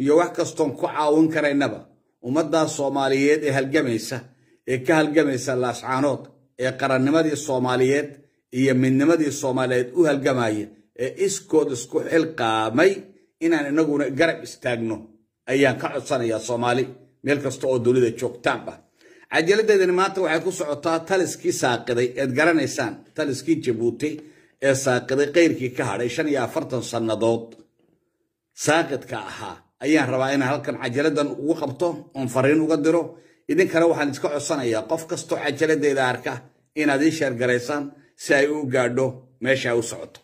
iyo wax kastoon ku caawin karaynaba ummaddaas soomaaliyeed ee halgamaysa ee ka halgamaysa laascaanood ee qarannimadii soomaaliyeed iyo midnimadii soomaaliyeed u halgamaya ee iskood isku xilqaamay inaan inaguna garab istaagno ayaan ka codsanayaa soomaali meel kasta oo dunida joogtaanba cajaladeedani maanta waxay ku socotaa taliskii saaqiday eed garanaysaan taliskii jabuuti ee saaqiday kayrkii ka hadhay shan iyo afartan sannadood saaqidka ahaa ayaan rabaa inaan halkan cajaladan ugu qabto oon fariin uga diro idinkana waxaan iska codsanayaa qof kastoo cajaladeeda arka inaad ii sheergaraysaan si ay u gaadho meesha ay u socoto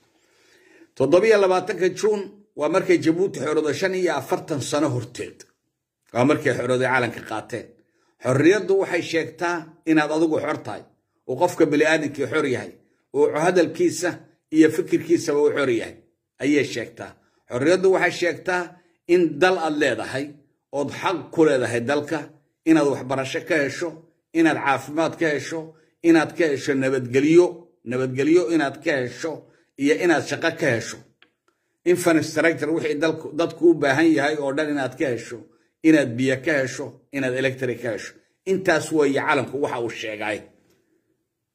toddobiyo labaatanka juun waa markay jabuuti xorooday shan iyo afartan sano horteed waa markay xorooday caalanka qaateen xorriyaddu waxay sheegtaa inaad adigu xor tahay oo qofka bini'aadankii xor yahay oo hadalkiisa iyo fikirkiisaba u xor yahay ayay sheegtaa xorriyaddu waxay sheegtaa in dal aad leedahay ood xaq ku leedahay dalka inaad waxbarasho ka hesho inaad caafimaad ka hesho inaad ka hesho nabadgelyo nabadgelyo inaad ka hesho iyo inaad shaqo ka hesho infrastructure wixii dadku u baahan yahay oo dhan inaad ka hesho inaad biyo ka hesho inaad electric ka hesho intaas weeye calanku waxa uu sheegay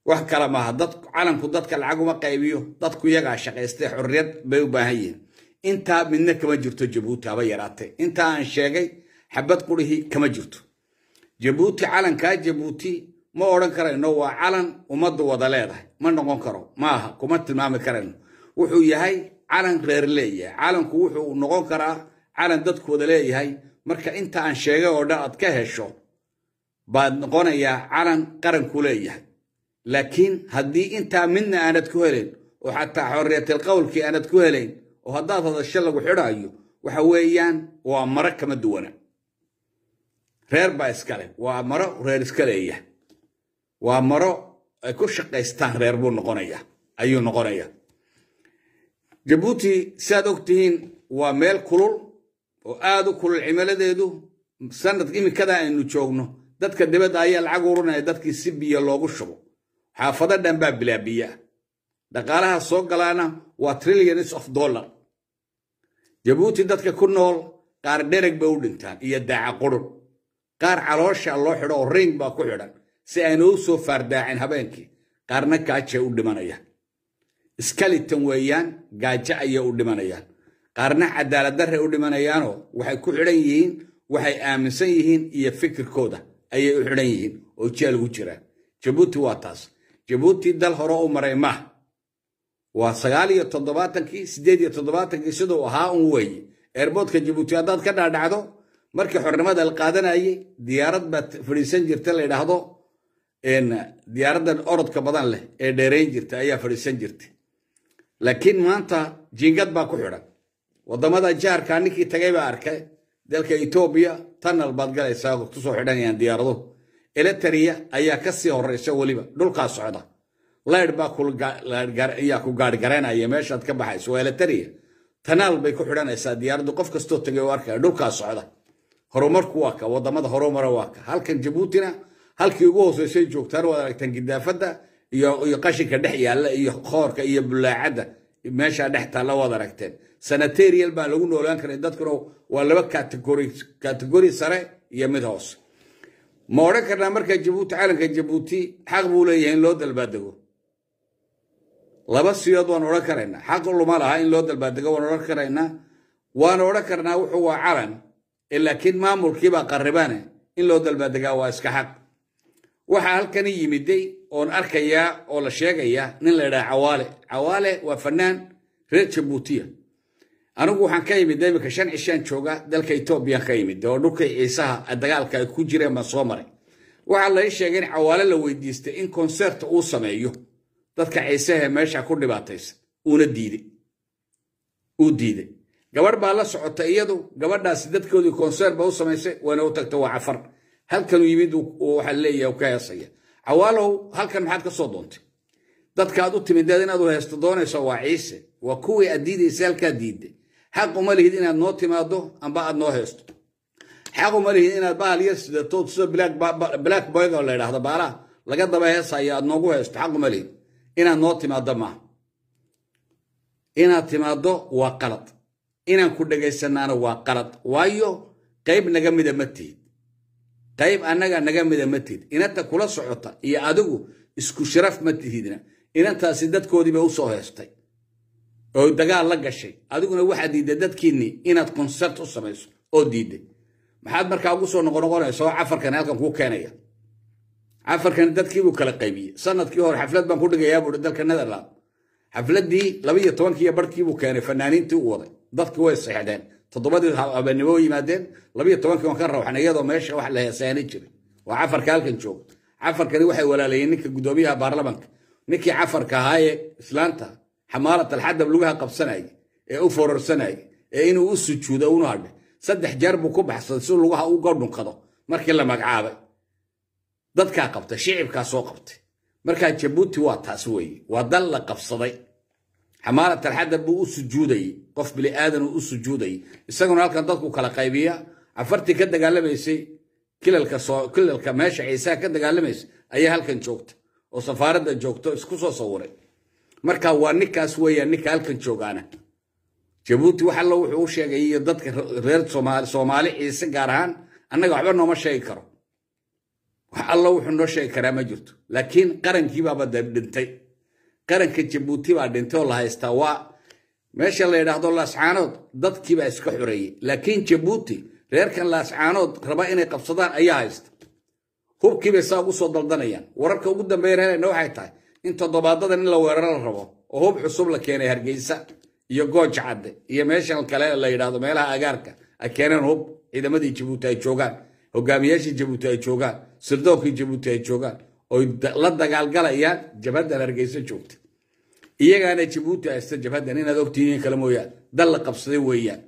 wax kale maaha calanku dadka lacaguma qaybiyo dadku iyagaa shaqaystee xorriyad bay u baahan yihiin intaa midna kama jirto jabuuti haba yaraatay intaa aan sheegay xabad qurihii kama jirto jabuuti calankaa jabuuti ma odhan karayno waa calan ummadda wada leedahay ma noqon karo maaha kuma tilmaami karayno wuxuu yahay calan reer leeyahay calanku wuxuu noqon karaa calan dadku wada leeyahay marka inta aan sheegay oo dhan aad ka hesho baad noqonayaa calan qaranku leeyahay laakiin haddii intaa midna aanad ku helayn oo xataa xorriyatil aanad ku helayn oo haddaad hadasho lagu xidhaayo waxa weeyaan waa maro kama duwana reer baa iskale waa maro reer iska waa maro ay ku shaqaystaan reer buu noqonaya ayuu noqonaya jabuuti siaad ogtihiin waa meel kulul oo aad u kulul cimiladeedu sanad imikadaa aynu joogno dadka dibadda ayaa lacag urinaya dadkii si biyo loogu shubo xaafado dhan baa bilaabiyaa dhaqaalaha soo galaana waa trillions of dollar jabuuti dadka ku nool qaar dhereg ba u dhintaan iyo daaca qurun qaar caloosha loo xidho oo ring baa ku xidhan si ayna u soo faardaacin habeenkii qaarna gaaja u dhimanayaan iskalitan weeyaan gaajo ayay u dhimanayaan qaarna cadaaladdarray u dhimanayaanoo waxay ku xidhan yihiin waxay aaminsan yihiin iyo fikirkooda ayay u xidhan yihiin oo jaal ugu jiraan jabuuti waa taas jabuuti dal hore u maray maaha waa sagaal iyo toddobaatankii sideed iyo toddobaatankii siduu ahaa un weeye eerboodka jabuuti haddaad ka dhaadhacdo markii xornimada la qaadanayay diyaarad baad fadhiisan jirta la yidhaahdo diyaaraddan orodka badan leh ee dheerayn jirta ayaa fadhiisan jirta laakiin maanta jingad baa ku xidhan waddamada jaarkaa ninkii tagay baa arkay dalka etoobiya tanal baad galaysaa kusoo xidhanayaan diyaaraduhu elitaria ayaa kasii sii horraysa weliba dhulkaa socda leydh baa ayaa ku gaarhgaraynaya meeshaad ka baxayso waa elatariya tanaal bay ku xidhanaysaa diyaaraddu qof kastoo tegay oo arkaya dhulkaa socda horumarku waa ka waddamada horumara waa ka halkan jabuutina halkii ugu hooseysay joogtaan waad aragtaan gidaafadda iyo qashinka dhex yaalla iyo qoorka iyo bulaacadda meeshaa dhex taalla waad aragteen sanaterial baa lagu noolaan karay dadkuna waa laba kategori sare iyo mid hoose ma odhan karnaa markaa jabuuti caalanka jabuuti xaq buu leeyahay in loo dalbaadego laba siyood waan odhan karaynaa xaqu luma laha in loo dalbaadego waan odhan karaynaa waan odhan karnaa wuxuu waa calan eh, laakiin maamulkiibaa qarribane in loo dalbaadegaa waa iska xaq waxaa halkani yimiday oon arkayaa oo la sheegayaa nin la idhaha cawaale cawaale waa fanaan reer jabuutiya anigu waxaan ka imid imika shan cishaan jooga dalka etoobiyan ka imid oo dhulka ciisaha ah, dagaalka ay ku jireen baan soo maray waxaa la ii sheegay in cawaale la weydiistay in konserta uu sameeyo dadka ciisehe meesha ku dhibaataysa uuna diidey uu diiday gabadh baa la socota iyadu gabadhaasi dadkoodii konseer ba u samaysay waana u tagta waa cafar halkanuu yimid waxaa leeyaha ka heesaya cawaalow halkan maxaad ka soo doontay dadkaad u timid inaad u heesto doonayso waa ciise waa kuwii aad diidaysa halkaa diidday xaq uma lihid inaad noo timaado amba aad noo heesto xaq uma lihid inaad bahal yar sidatood sida black la yidhaahda baalaha laga daba heesaya aad noogu heesto xaq uma lihid inaad noo timaaddo maaha inaad timaaddo waa qalad inaan ku dhagaysanaana waa qalad waayo qayb naga mida ma tihid qayb annaga naga mida ma tihid inanta kula socota iyo adigu isku sharaf ma tihidna inantaasi dadkoodii bay u soo heestay oo dagaal la gashay adiguna waxaad diidday dadkiinnii inaad konsert u samayso oo diidday maxaad markaa ugu soo noqonoqonaysa oo cafarkan halkan kuu keenaya afarkan dadkiibuu kala qaybiyey sanadkii hore xaflad baan ku dhigayaa buui dalka netherland xafladii labaiyo tobankiiyo barhkiibuu keenay fanaaniintii u waday dadkii way seexdeen toddobadii habeennimo yimaadeen labaiyo tobankii waan ka rawxan iyadoo meesha wax la heesaani jiray waa cafarka halkan jooga cafarkani waxay walaalayeen ninka guddoomiyaha baarlamanka ninkii cafarka ahaaye islaanta xamaalat alxadab lugaha qabsanayay ee u fororsanayay ee inuu u sujuudo unu hadhay saddex jeer buu ku baxsaday si lugaha uga dhunqado markii la magacaabay dadkaa qabtay shicibkaa soo qabtay markaa jabuuti waa taas weeye waa dal la qabsaday xamaarat alxadar buu u sujuudayey qof bini aadanuu u sujuudayay isaguna halkan dadku kala qaybiya cafartii ka dagaalamaysay kilalka meesha ciisaha ka dagaalamaysa ayaa halkan joogta oo safaaradda joogto isku soo sawiray marka waa ninkaas weeyaan ninka halkan joogaana jabuuti wax allo wuxuu u sheegay iyo dadka reer soomaali ciise gaar ahaan annaga waxba nooma sheegi karo wax alla wuxuu noo sheegi karaa ma jirto laakiin qarankiibaaba dhintay qaranka jabuuti baa dhintay oo la haystaa waa meesha la yidhaahdo laascaanood dadkiibaa iska xoreeyey laakiin jabuuti reerkan laascaanood raba inay qabsadaan ayaa haysta hubkiibay saa ugu soo daldanayaan wararka ugu dambeeya reerana waxay tahay in toddobaadadan in la weeraro la rabo oo hub cusub la keenay hargeysa iyo goojacadde iyo meeshan kale la yidhaahdo meelaha agaarka ay keeneen hub ciidamadii jabuuti ay joogaan hogaamiyaashii jabuuti ay joogaan sirdoolkii jabuuti ay joogaan oy la dagaalgalayaan jabhaddan hargeysa joogta iyagaana jabuuti haysta jabhaddan inaad ogtihiin kala mooyaan dal la qabsaday weeyaan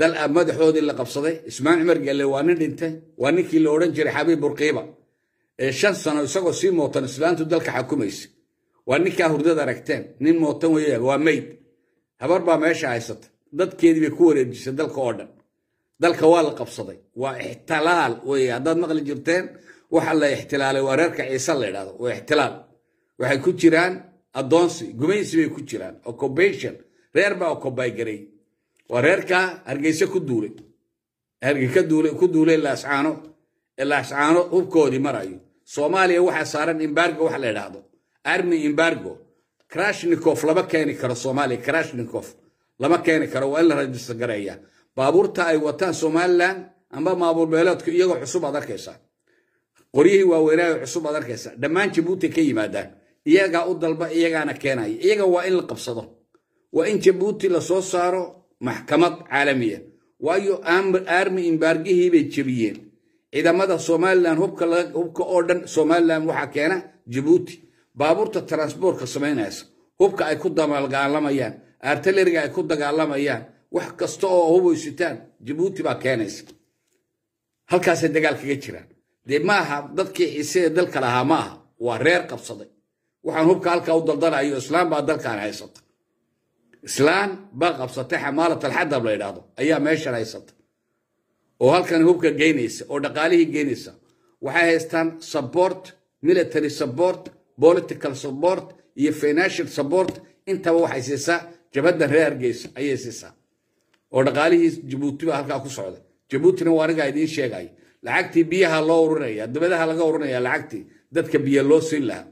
dal ah madaxoodii la qabsaday ismaaciil cumar gelle waa nin dhintay waa ninkii la odhan jiray xabiib burqiiba ee shan sano isagoo sii mootan islaantu dalka xakumaysa waa ninkaa hurdad aragteen nin mootan weya waa meyd habar baa meesha haysata dadkeedii bay ku wareejisay dalka oo dhan dalka waa la qabsaday waa ixtilaal weeye haddaad maqli jirteen waxa la ixtilaalay waa reerka ciise la ydhahdo waa ixtilaal waxay ku jiraan adoonsi gumaysi bay ku jiraan occupation reer baa occupygaray waa reerka hargeyse ku duulay ku duulay laascaano laascaano hubkoodii marayo soomaaliya waxaa saaran imbargo wax la ydhaahdo army imbargo krashnikof lama keeni karo soomaaliya krashnikof lama keeni karo waa in la rajista gareeya baabuurta ay wataan somalilan amba maabuurbeeleedku iyagoo cusub ad arkaysaa qoryihii waaweynaayo cusub aad arkaysa dhammaan jabuuti ka yimaadaan iyagaa u dalba iyagaana keenaya iyaga waa in la qabsado waa in jabuuti lasoo saaro maxkamad caalamiya waayo aarmi imbaargihiibay jabiyeen ciidamada somalilan hubka oo dhan somalilan waxaa keena jabuuti baabuurta transbortka samaynaysa hubka ay ku dagaalamayaan artileriga ay ku dagaalamayaan wax kasta oo hubaysitaan jabuuti baa keenaysa halkaasay dagaal kaga jiraan dee maaha dadkii xiisee dalka lahaa maaha waa reer qabsaday waxaan hubka halkaa u daldalayo islaam baa dalkan haysata islaan baa qabsatay xamaalat alxadab la ydhaahdo ayaa meeshan haysata oo halkan hubka geynaysa oo dhaqaalihii geynaysa waxay haystaan support military support political support iyo financial support intaba waxay siisaa jabadda reer hargeysa ayay siisaa oo dhaqaalihii jabuuti baa halkaa ku socday jabuutina waa anigaa idiin sheegaya lacagtii biyaha loo urinaya dabadaha laga urinaya lacagtii dadka biyo loo siin lahaa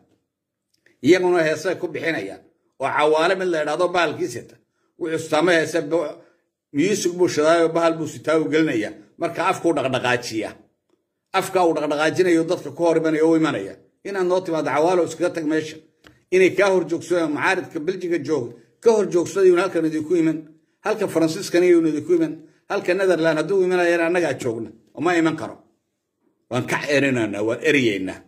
iyaguna heese ku bixinayaan oo cawaale mid la idhahdo bahalkii sita wuxuu sitaamo heese miyuusig buu shadaayo bahal buu sitaayo gelinaya marka afkuu dhaqdhaqaajiya afka uu dhaqdhaqaajinayo dadka ku hor imanaya u imanaya inaad noo timaado cawaalo iskaga tag meesha inay kaa horjoogsadaan mucaaridka beljiga jooga ka horjoogsadayuun halkan idinku iman halka faransiiskan iyuun idinku iman halka netherland hadduu imanayana annagaa joogna ma iman karo waan ka erinaynaa waan eriyeynaa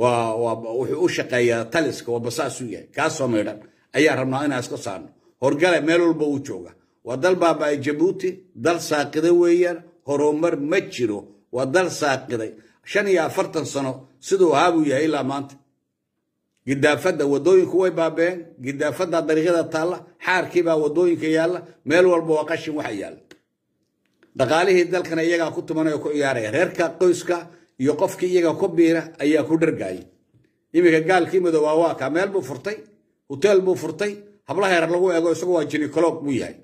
wuxuu u shaqeeyaa taliska waa basaasuu yahay kaasoo maydhan ayaa rabnaa inaan iska saarno horgale meel walba uu jooga waa dal baabaa jabuuti dal saaqida weeyaan horumar ma jiro waa dal saaqiday shan iyo afartan sano siduu ahaa yahay ilaa maanta gidaafadda waddooyinku way baabeen gidaafaddaa dariiqada taalla xaarkiibaa wadooyinka yaalla meel walba waa qashin waxa yaalla dhaqaalihii dalkana iyagaa ku tuman ku ciyaaraya reerka qoyska iyo qofkii iyaga ku biira ayaa ku dhargaaya iminka gaalkii madoobaa meel buu furtay hoteel buu furtay habla herar lagu eego isagu waa jinikoloog buu yahay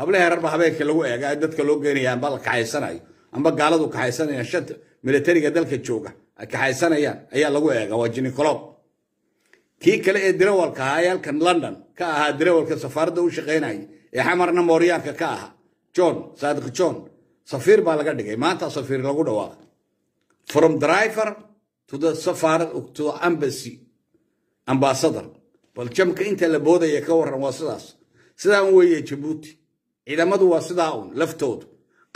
habla herarba habeenkii lagu eega dadka loo geenaya amba la kaxaysanayo amba gaaladu kaxaysanayaan shanta milatariga dalka jooga ay kaxaysanayaan ayaa lagu eega waa jinikoloog kii kale ee dirawalka ahaa yaalkan london ka ahaa dirawalka safaaradda u shaqaynaya ee xamarna mooryaanka ka aha john saadiq john safiir baa laga dhigay maanta safiir lagu dhawaaqay from driver to the safar to embassy ambassador bal inta la boodaya ka waran waa sidaas sidaan weeye jabuuti ciidamadu waa sidaa un laftoodu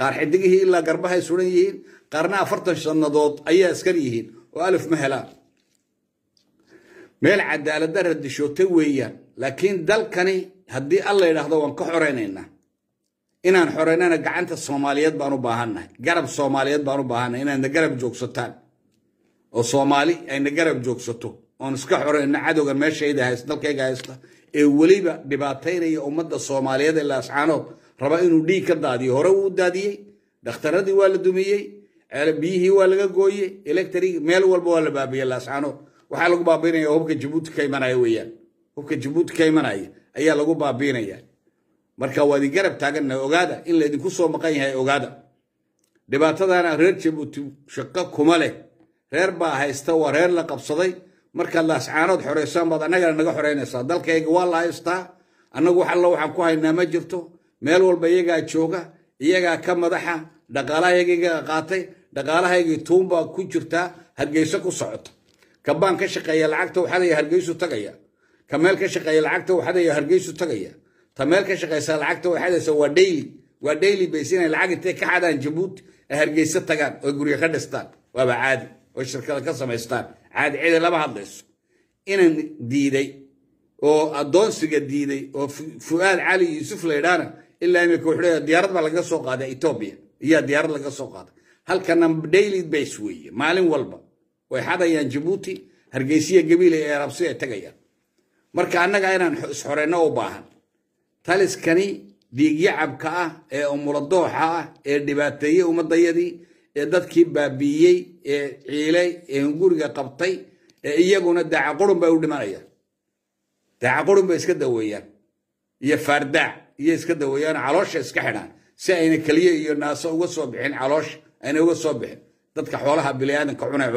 qaar xidigihii ilaa garbahay suran yihiin qaarna afartan sannadood ayaa askar yihiin oo alif ma helaan meel cadaaladda radishootay weeyaan laakiin dalkani haddii alla yidhaahdo waan ka xoreynayna inaan xoreynana gacanta soomaaliyeed baan u baahannahay garab soomaaliyeed baan u baahannahay inaadna garab joogsataan oo soomaali ayna garab joogsato oon iska xoreyno cadowgan meeshayda haysta dalkayga haysta ee weliba dhibaataynaya ummadda soomaaliyeed ee laascaanood raba inuu dhiig ka daadiyo hore wuu daadiyey dhakhtaradii waa la dumiyey biyihii waa laga gooyey electrig meel walba waa la baabiyey laascaanood waxaa lagu baabiinaya hubka jabuuti ka imanaya weeyaan hubka jabuuti ka imanaya ayaa lagu baabiinaya marka waa idin garab taaganna ogaada in laydinku soo maqan yahay ogaada dhibaatadana reer jabuuti shaqo kuma leh reer baa haysta waa reer la qabsaday markaad laascaanood xoraysaan baad annagana naga xoraynaysaa dalkayga waa la haystaa annagu wax waxaan ku haynaa ma jirto meel walba iyagaa jooga iyagaa ka madaxa dhaqaalahayaga qaatay dhaqaalahaygii tuunbaa ku jirtaa hargeyso ku socota ka baan ka shaqeeya lacagta waxaadaya hargeysu tagaya ka meel ka shaqeeya lacagta waxaadaya hargeysu tagaya ta meel ka shaqaysaa lacagta way xadaysaa waa daily waa daily base lacag intay ka xadaan jabuuti ay hargeysa tagaan oo guryo ka dhistaan waaba caadi oo shirkada ka samaystaan caadi cidi lama hadlayso inan diiday oo addoonsiga diiday oo fu'aad cali yuusuf laydhaana ilaa imika wuxuu diyaarad baa laga soo qaaday etoobiya iyaa diyaarad laga soo qaaday halkana daily base weeye maalin walba way xadayaan jabuuti hargeysiya gabiila ee arabsi ay tagayaan marka annaga inaan isxoreyno u baahan taliskani dhiigyacabka ah ee umuladooxa ah ee dhibaateeyey ummadayadii ee dadkii baabiiyey ee ciilay ee hunguriga qabtay ee iyaguna daacaqurun bay u dhimanayaan daacaqurun bay iska daweeyaan iyo faardaac iyo iska daweeyaan caloosha iska xidhaan si ayna keliyo iyo naaso uga soo bixin caloosha ayna uga soo bixin dadka xoolaha biliaadanka cunay